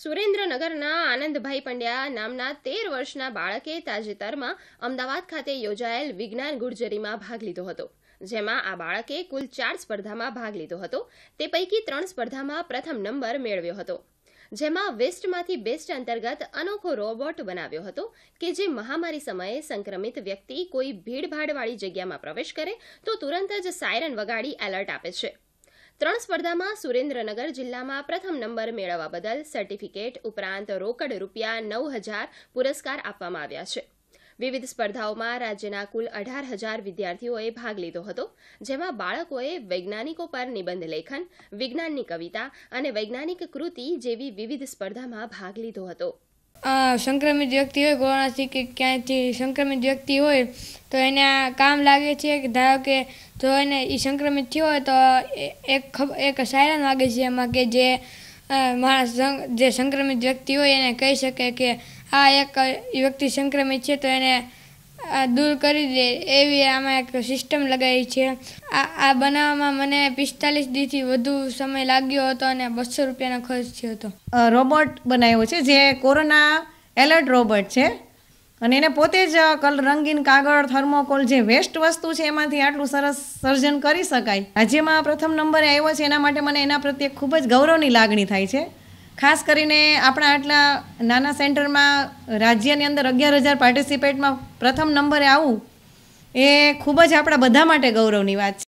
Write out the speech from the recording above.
સુરેન્દ્રનગરના આનંદભાઈ પંડ્યા નામના તેર વર્ષના બાળકે તાજેતરમાં અમદાવાદ ખાતે યોજાયેલ વિજ્ઞાન ગુર્જરીમાં ભાગ લીધો હતો જેમાં આ બાળકે કુલ ચાર સ્પર્ધામાં ભાગ લીધો હતો તે પૈકી ત્રણ સ્પર્ધામાં પ્રથમ નંબર મેળવ્યો હતો જેમાં વેસ્ટમાંથી બેસ્ટ અંતર્ગત અનોખો રોબોટ બનાવ્યો હતો કે જે મહામારી સમયે સંક્રમિત વ્યક્તિ કોઈ ભીડભાડવાળી જગ્યામાં પ્રવેશ કરે તો તુરંત જ સાયરન વગાડી એલર્ટ આપે છે ત્રણ સ્પર્ધામાં સુરેન્દ્રનગર જિલ્લામાં પ્રથમ નંબર મેળવવા બદલ સર્ટિફિકેટ ઉપરાંત રોકડ રૂપિયા નવ હજાર પુરસ્કાર આપવામાં આવ્યા છે વિવિધ સ્પર્ધાઓમાં રાજ્યના કુલ અઢાર હજાર વિદ્યાર્થીઓએ ભાગ લીધો હતો જેમાં બાળકોએ વૈજ્ઞાનિકો પર નિબંધ લેખન વિજ્ઞાનની કવિતા અને વૈજ્ઞાનિક કૃતિ જેવી વિવિધ સ્પર્ધામાં ભાગ લીધો હતો આ સંક્રમિત વ્યક્તિ હોય કોરોનાથી કે ક્યાંયથી સંક્રમિત વ્યક્તિ હોય તો એને આ કામ લાગે છે કે ધારો કે જો એને એ સંક્રમિત થયો હોય તો એક ખબર એક સાયરન વાગે છે એમાં કે જે માણસ જે સંક્રમિત વ્યક્તિ હોય એને કહી શકે કે આ એક વ્યક્તિ સંક્રમિત છે તો એને દૂર કરી દે એવી આમાં એક સિસ્ટમ લગાવી છે આ આ બનાવવામાં મને પિસ્તાલીસ દીથી વધુ સમય લાગ્યો હતો અને બસો રૂપિયાનો ખર્ચ થયો હતો રોબોટ બનાવ્યો છે જે કોરોના એલર્ટ રોબોટ છે અને એને પોતે જ કલ રંગીન કાગળ થર્મોકોલ જે વેસ્ટ વસ્તુ છે એમાંથી આટલું સરસ સર્જન કરી શકાય આજેમાં માં પ્રથમ નંબરે આવ્યો છે એના માટે મને એના પ્રત્યે ખૂબ જ ગૌરવની લાગણી થાય છે ખાસ કરીને આપણા આટલા નાના સેન્ટરમાં રાજ્યની અંદર અગિયાર હજાર પાર્ટિસિપેટમાં પ્રથમ નંબરે આવવું એ ખૂબ જ આપણા બધા માટે ગૌરવની વાત છે